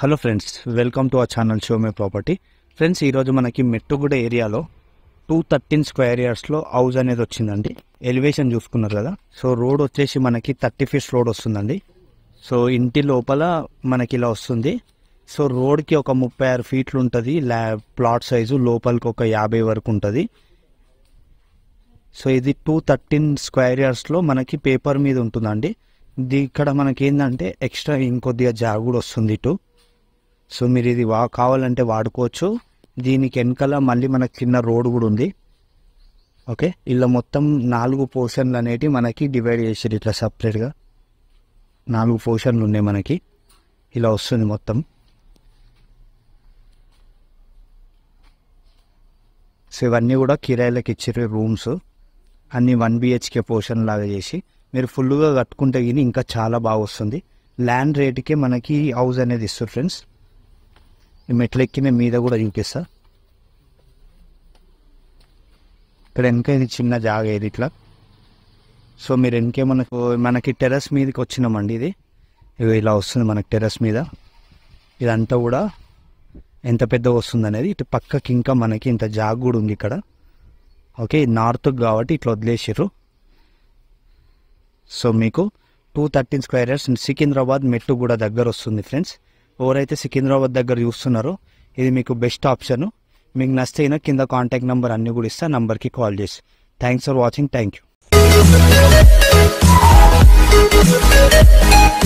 hello friends welcome to ఆ channel show me property friends ఈరోజు మనకి మెట్టుగూడ ఏరియాలో టూ థర్టీన్ స్క్వేర్ ఇయర్స్లో హౌస్ అనేది వచ్చిందండి ఎలివేషన్ చూసుకున్నారు కదా సో రోడ్ వచ్చేసి మనకి థర్టీ ఫీట్స్ రోడ్ వస్తుందండి సో ఇంటి లోపల మనకి ఇలా వస్తుంది సో రోడ్కి ఒక ముప్పై ఆరు ఫీట్లు ఉంటుంది ల్యా ప్లాట్ సైజు లోపలికి ఒక యాభై వరకు ఉంటుంది సో ఇది టూ థర్టీన్ స్క్వేర్ ఇయర్స్లో మనకి పేపర్ మీద ఉంటుందండి ఇక్కడ మనకి ఏంటంటే ఎక్స్ట్రా ఇంకొద్దిగా జాగ్ కూడా వస్తుంది ఇటు సో మీరు ఇది వా కావాలంటే వాడుకోవచ్చు దీనికి వెనకాల మళ్ళీ మనకి చిన్న రోడ్ కూడా ఉంది ఓకే ఇలా మొత్తం నాలుగు పోర్షన్లు అనేటివి మనకి డివైడ్ చేసారు ఇట్లా సపరేట్గా నాలుగు పోర్షన్లు ఉన్నాయి మనకి ఇలా వస్తుంది మొత్తం సో ఇవన్నీ కూడా కిరాయిలకు ఇచ్చారు రూమ్స్ అన్ని వన్ బిహెచ్కే పోర్షన్ లాగా చేసి మీరు ఫుల్గా కట్టుకుంటే గిని ఇంకా చాలా బాగా వస్తుంది ల్యాండ్ రేట్కే మనకి హౌస్ అనేది ఇస్తారు ఫ్రెండ్స్ మెట్లు ఎక్కిన మీద కూడా చూపిస్తా ఇక్కడ వెనక ఇది చిన్న జాగా ఇది ఇట్లా సో మీరు వెనకే మనకు మనకి టెర్రస్ మీదకి వచ్చినామండి ఇది ఇలా వస్తుంది మనకి టెర్రస్ మీద ఇదంతా కూడా ఎంత పెద్ద వస్తుంది అనేది ఇటు పక్కకి ఇంకా మనకి ఇంత జాగ్ కూడా ఉంది ఇక్కడ ఓకే నార్త్ కాబట్టి ఇట్లా వదిలేసారు సో మీకు two thirteen square years Secunderabad Mettuguda దగ్గర వస్తుంది ఫ్రెండ్స్ ఎవరైతే సికింద్రాబాద్ దగ్గర చూస్తున్నారో ఇది మీకు బెస్ట్ ఆప్షన్ మీకు నచ్చిన కింద కాంటాక్ట్ నెంబర్ అన్నీ కూడా ఇస్తా నెంబర్కి కాల్ చేసి thanks for watching thank you